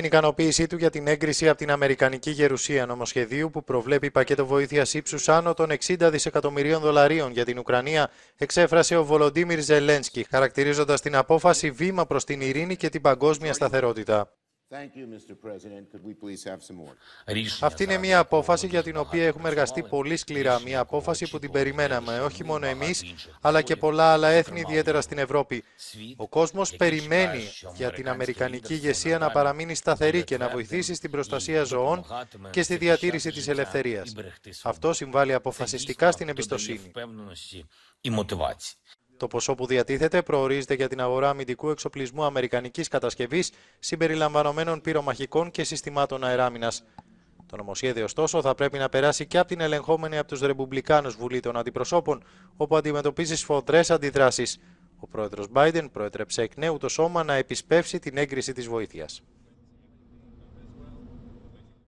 την ικανοποίησή του για την έγκριση από την Αμερικανική Γερουσία νομοσχεδίου που προβλέπει πακέτο βοήθειας ύψους άνω των 60 δισεκατομμυρίων δολαρίων για την Ουκρανία, εξέφρασε ο Βολοντίμιρ Ζελένσκι, χαρακτηρίζοντας την απόφαση βήμα προς την ειρήνη και την παγκόσμια σταθερότητα. Αυτή είναι μια απόφαση για την οποία έχουμε εργαστεί πολύ σκληρά. Μια απόφαση που την περιμέναμε, όχι μόνο εμεί, αλλά και πολλά άλλα έθνη, ιδιαίτερα στην Ευρώπη. Ο κόσμος περιμένει για την Αμερικανική ηγεσία να παραμείνει σταθερή και να βοηθήσει στην προστασία ζωών και στη διατήρηση της ελευθερίας. Αυτό συμβάλλει αποφασιστικά στην εμπιστοσύνη. Το ποσό που διατίθεται προορίζεται για την αγορά αμυντικού εξοπλισμού Αμερικανικής κατασκευής συμπεριλαμβανομένων πυρομαχικών και συστημάτων αεράμινας. Το νομοσχέδιο, ωστόσο, θα πρέπει να περάσει και από την ελεγχόμενη από τους ρεπουμπλικανου Βουλή των Αντιπροσώπων, όπου αντιμετωπίζει σφοδρές αντιδράσεις. Ο πρόεδρος Biden προέτρεψε εκ νέου το σώμα να επισπεύσει την έγκριση της βοήθειας.